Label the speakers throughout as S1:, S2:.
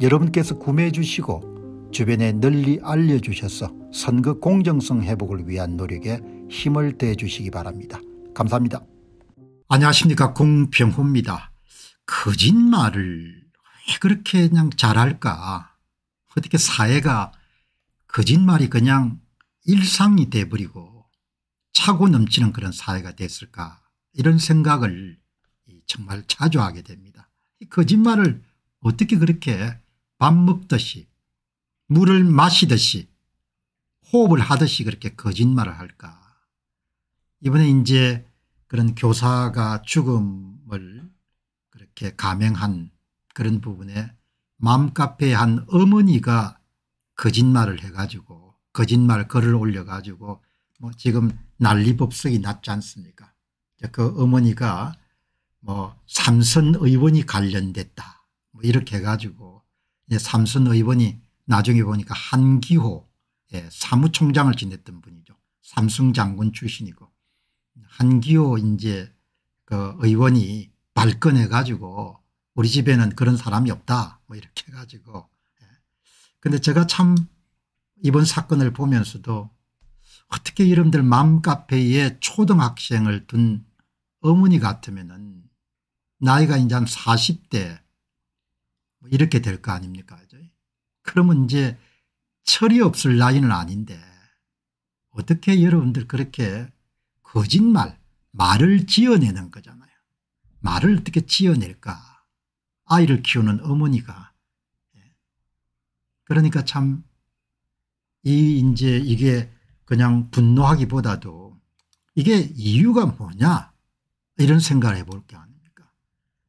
S1: 여러분께서 구매해 주시고 주변에 널리 알려주셔서 선거 공정성 회복을 위한 노력에 힘을 대 주시기 바랍니다. 감사합니다. 안녕하십니까 공병호입니다. 거짓말을 왜 그렇게 그냥 잘할까 어떻게 사회가 거짓말이 그냥 일상이 돼버리고 차고 넘치는 그런 사회가 됐을까 이런 생각을 정말 자주 하게 됩니다. 거짓말을 어떻게 그렇게 밥 먹듯이 물을 마시듯이 호흡을 하듯이 그렇게 거짓말을 할까 이번에 이제 그런 교사가 죽음을 그렇게 감행한 그런 부분에 맘카페에 한 어머니가 거짓말을 해가지고 거짓말 글을 올려가지고 뭐 지금 난리법석이 났지 않습니까 그 어머니가 뭐 삼선 의원이 관련됐다 뭐 이렇게 해가지고 예, 삼선 의원이 나중에 보니까 한기호 예, 사무총장을 지냈던 분이죠. 삼성 장군 출신이고 한기호 이제 그 의원이 발끈해 가지고 우리 집에는 그런 사람이 없다 뭐 이렇게 해 가지고 예. 근데 제가 참 이번 사건을 보면서도 어떻게 이름들 맘카페에 초등학생을 둔 어머니 같으면은 나이가 이제 한 40대 뭐 이렇게 될 거 아닙니까? 그러면 이제 철이 없을 나이는 아닌데 어떻게 여러분들 그렇게 거짓말 말을 지어내는 거잖아요. 말을 어떻게 지어낼까 아이를 키우는 어머니가 예. 그러니까 참 이 이제 이게 그냥 분노하기보다도 이게 이유가 뭐냐 이런 생각을 해볼 게 아닙니까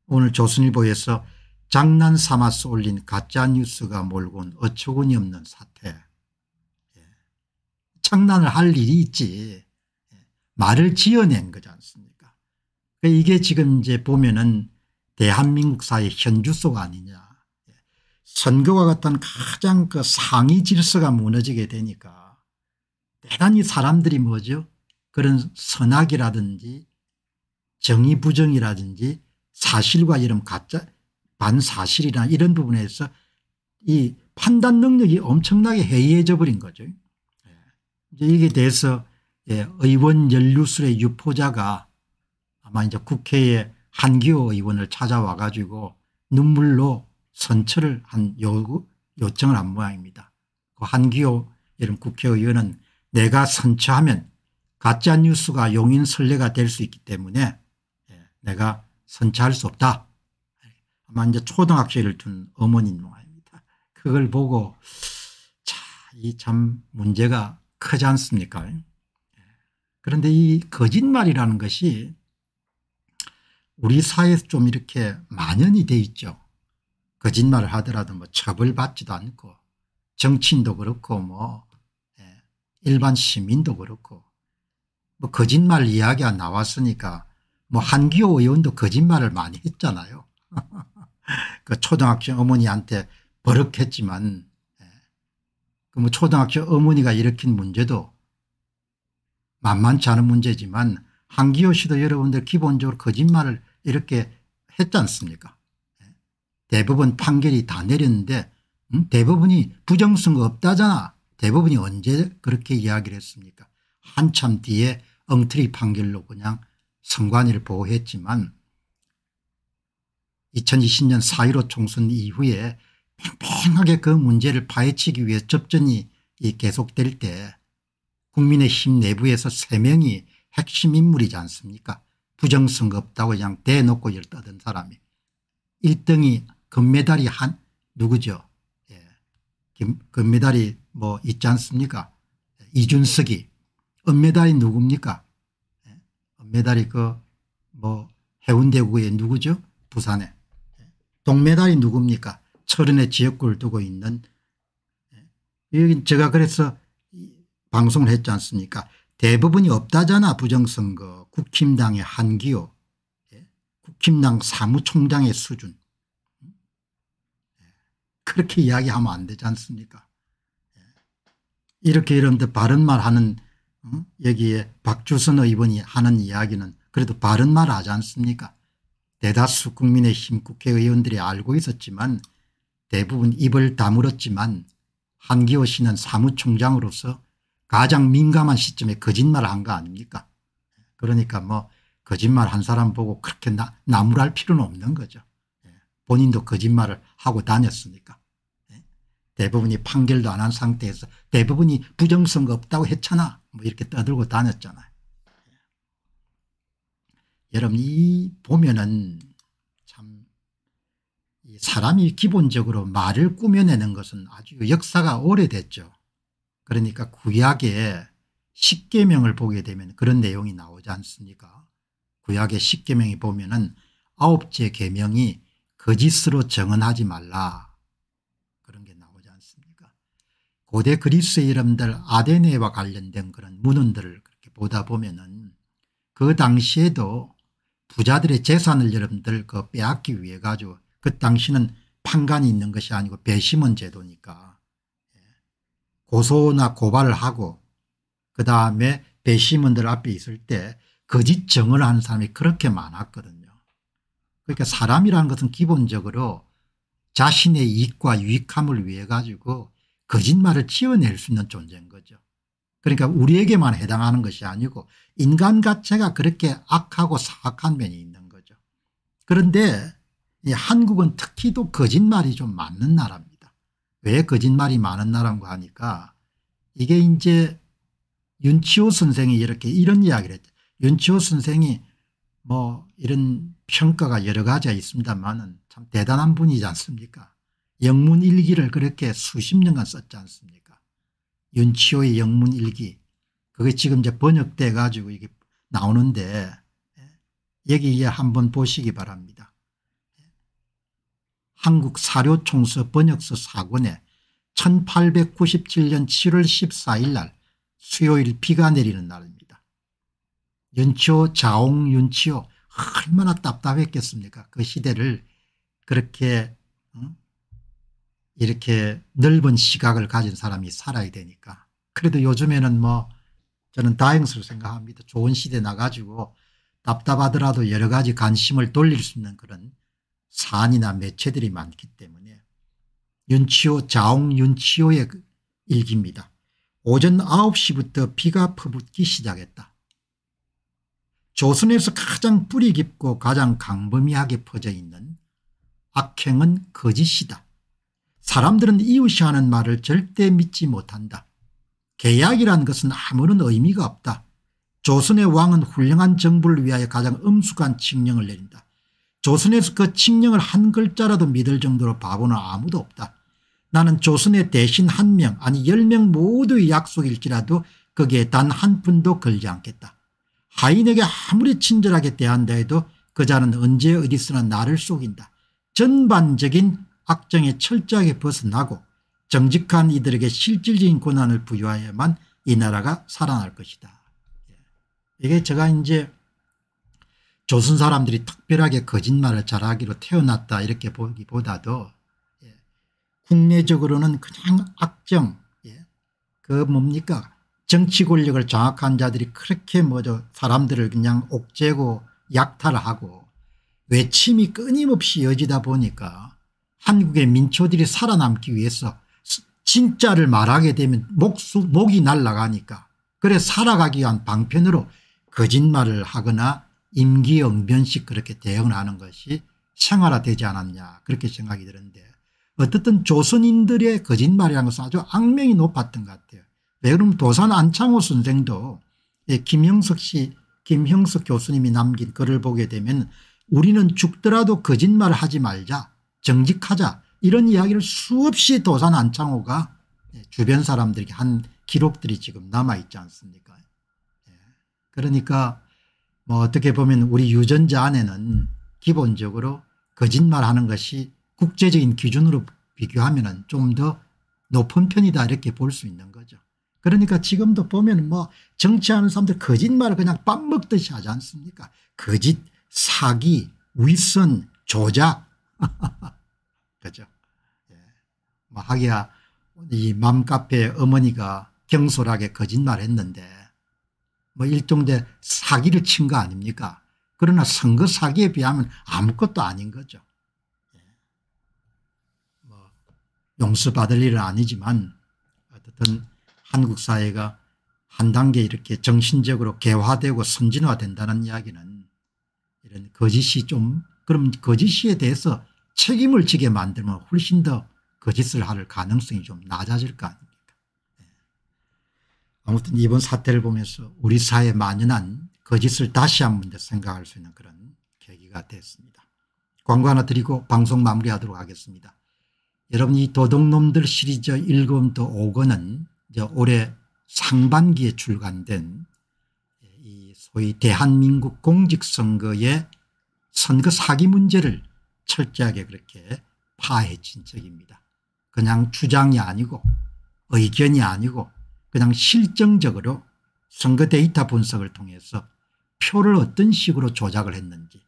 S1: 오늘 조선일보에서 장난 삼아 서올린 가짜뉴스가 몰고 온 어처구니 없는 사태. 예. 장난을 할 일이 있지. 예. 말을 지어낸 거지 않습니까 그 이게 지금 이제 보면은 대한민국 사회 현주소가 아니냐. 예. 선거와 같은 가장 그 상위 질서가 무너지게 되니까 대단히 사람들이 뭐죠? 그런 선악이라든지 정의 부정이라든지 사실과 이런 가짜 반사실이나 이런 부분에서 이 판단 능력이 엄청나게 해이해져 버린 거죠. 이제 이게 대해서 예, 의원 연루술의 유포자가 아마 이제 국회에 한기호 의원을 찾아와 가지고 눈물로 선처를 한 요구, 요청을 한 모양입니다. 그 한기호 이런 국회의원은 내가 선처하면 가짜뉴스가 용인 선례가 될 수 있기 때문에 예, 내가 선처할 수 없다. 아마 이제 초등학생을 둔 어머니인 모양입니다. 그걸 보고 이참 문제가 크지 않습니까? 예. 그런데 이 거짓말이라는 것이 우리 사회에서 좀 이렇게 만연이 돼 있죠. 거짓말을 하더라도 뭐 처벌받지도 않고 정치인도 그렇고 뭐 예, 일반 시민도 그렇고 뭐 거짓말 이야기가 나왔으니까 뭐 한기호 의원도 거짓말을 많이 했잖아요. 그 초등학교 어머니한테 버럭했지만 예. 그뭐 초등학교 어머니가 일으킨 문제도 만만치 않은 문제지만 한기호 씨도 여러분들 기본적으로 거짓말을 이렇게 했지 않습니까 예. 대부분 판결이 다 내렸는데 음? 대부분이 부정선거 없다잖아 대부분이 언제 그렇게 이야기를 했습니까 한참 뒤에 엉터리 판결로 그냥 선관위를 보호했지만 2020년 4.15 총선 이후에 팽팽하게 그 문제를 파헤치기 위해 접전이 계속될 때 국민의힘 내부에서 3명이 핵심 인물이지 않습니까 부정선거 없다고 그냥 대놓고 열떠든 사람이 1등이 금메달이 한 누구죠 예. 금메달이 뭐 있지 않습니까 이준석이 은메달이 누굽니까 예. 은메달이 그 뭐 해운대구의 누구죠 부산에 동메달이 누굽니까 철원의 지역구를 두고 있는 예. 여기 제가 그래서 방송을 했지 않습니까 대부분이 없다잖아 부정선거 국힘당의 한기호 예. 국힘당 사무총장의 수준 예. 그렇게 이야기하면 안 되지 않습니까 이렇게 이런데 바른 말 하는 어? 여기에 박주선 의원이 하는 이야기는 그래도 바른 말 하지 않습니까 대다수 국민의힘 국회의원들이 알고 있었지만 대부분 입을 다물었지만 한기호 씨는 사무총장으로서 가장 민감한 시점에 거짓말을 한 거 아닙니까 그러니까 뭐 거짓말 한 사람 보고 그렇게 나, 나무랄 필요는 없는 거죠. 예. 본인도 거짓말을 하고 다녔으니까. 예. 대부분이 판결도 안 한 상태에서 대부분이 부정선거 없다고 했잖아. 뭐 이렇게 떠들고 다녔잖아요. 여러분이 보면은 참 사람이 기본적으로 말을 꾸며내는 것은 아주 역사가 오래됐죠. 그러니까 구약의 십계명을 보게 되면 그런 내용이 나오지 않습니까? 구약의 십계명이 보면은 아홉째 계명이 거짓으로 정언하지 말라 그런 게 나오지 않습니까? 고대 그리스의 이름들 아데네와 관련된 그런 문헌들을 그렇게 보다 보면은 그 당시에도 부자들의 재산을 여러분들 그 빼앗기 위해 가지고 그 당시는 판관이 있는 것이 아니고 배심원 제도니까 예. 고소나 고발을 하고 그 다음에 배심원들 앞에 있을 때 거짓 정을 하는 사람이 그렇게 많았거든요. 그러니까 사람이라는 것은 기본적으로 자신의 이익과 유익함을 위해 가지고 거짓말을 지어낼 수 있는 존재인 거죠. 그러니까 우리에게만 해당하는 것이 아니고 인간 자체가 그렇게 악하고 사악한 면이 있는 거죠. 그런데 한국은 특히도 거짓말이 좀 많은 나라입니다. 왜 거짓말이 많은 나라고 하니까 이게 이제 윤치호 선생이 이렇게 이런 이야기를 했죠. 윤치호 선생이 뭐 이런 평가가 여러 가지가 있습니다만은 참 대단한 분이지 않습니까 영문 일기를 그렇게 수십 년간 썼지 않습니까 윤치호의 영문 일기 그게 지금 이제 번역돼 가지고 이게 나오는데 예. 여기에 한번 보시기 바랍니다. 예. 한국 사료총서 번역서 사권에 1897년 7월 14일 날 수요일 비가 내리는 날입니다. 윤치호 자홍 윤치호 얼마나 답답했겠습니까 그 시대를 그렇게 응? 이렇게 넓은 시각을 가진 사람이 살아야 되니까. 그래도 요즘에는 뭐 저는 다행스러 생각합니다. 좋은 시대 나가지고 답답하더라도 여러 가지 관심을 돌릴 수 있는 그런 사안이나 매체들이 많기 때문에 윤치호 자홍 윤치호의 그 일기입니다. 오전 9시부터 비가 퍼붓기 시작했다. 조선에서 가장 뿌리 깊고 가장 강범위하게 퍼져 있는 악행은 거짓이다. 사람들은 이웃이 하는 말을 절대 믿지 못한다. 계약이란 것은 아무런 의미가 없다. 조선의 왕은 훌륭한 정부를 위하여 가장 엄숙한 칙령을 내린다. 조선에서 그 칙령을 한 글자라도 믿을 정도로 바보는 아무도 없다. 나는 조선의 대신 한 명 아니 열 명 모두의 약속일지라도 거기에 단 한 푼도 걸지 않겠다. 하인에게 아무리 친절하게 대한다 해도 그자는 언제 어디서나 나를 속인다. 전반적인 확정에 철저하게 벗어나고 정직한 이들에게 실질적인 권한을 부여해야만 이 나라가 살아날 것이다. 예. 이게 제가 이제 조선 사람들이 특별하게 거짓말을 잘하기로 태어났다 이렇게 보기보다도 예, 국내적으로는 그냥 악정 예, 그 뭡니까 정치 권력을 장악한 자들이 그렇게 뭐죠 사람들을 그냥 옥죄고 약탈하고 외침이 끊임없이 이어지다 보니까 한국의 민초들이 살아남기 위해서 진짜를 말하게 되면 목수, 목이 날아가니까 그래 살아가기 위한 방편으로 거짓말을 하거나 임기응변식 그렇게 대응하는 것이 생활화되지 않았냐 그렇게 생각이 드는데 어떻든 조선인들의 거짓말이라는 것은 아주 악명이 높았던 것 같아요. 왜 그러면 도산 안창호 선생도 예, 김형석 씨 김형석 교수님이 남긴 글을 보게 되면 우리는 죽더라도 거짓말을 하지 말자 정직하자 이런 이야기를 수없이 도산 안창호가 예, 주변 사람들에게 한 기록들이 지금 남아있지 않습니까 예. 그러니까 뭐 어떻게 보면 우리 유전자 안에는 기본적으로 거짓말하는 것이 국제적인 기준으로 비교하면 좀 더 높은 편이다 이렇게 볼 수 있는 거죠. 그러니까 지금도 보면 뭐 정치하는 사람들 거짓말을 그냥 빵 먹듯이 하지 않습니까 거짓 사기 윗선 조작 그죠? 예. 뭐 하기야 이 맘카페 어머니가 경솔하게 거짓말했는데 뭐 일종의 사기를 친 거 아닙니까? 그러나 선거 사기에 비하면 아무것도 아닌 거죠. 예. 뭐 용서받을 일은 아니지만 어쨌든 한국 사회가 한 단계 이렇게 정신적으로 개화되고 선진화된다는 이야기는 이런 거짓이 좀 그럼 거짓에 대해서 책임을 지게 만들면 훨씬 더 거짓을 할 가능성이 좀 낮아질 거 아닙니까. 네. 아무튼 이번 사태를 보면서 우리 사회에 만연한 거짓을 다시 한번 생각할 수 있는 그런 계기가 됐습니다. 광고 하나 드리고 방송 마무리하도록 하겠습니다. 여러분 이 도둑놈들 시리즈 1권부 5권은 올해 상반기에 출간된 이 소위 대한민국 공직선거의 선거 사기 문제를 철저하게 그렇게 파헤친 적입니다. 그냥 주장이 아니고 의견이 아니고 그냥 실정적으로 선거 데이터 분석을 통해서 표를 어떤 식으로 조작을 했는지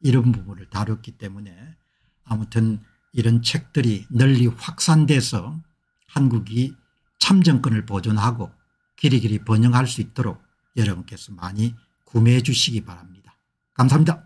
S1: 이런 부분을 다뤘기 때문에 아무튼 이런 책들이 널리 확산돼서 한국이 참정권을 보존하고 길이길이 번영할 수 있도록 여러분께서 많이 구매해 주시기 바랍니다. 감사합니다.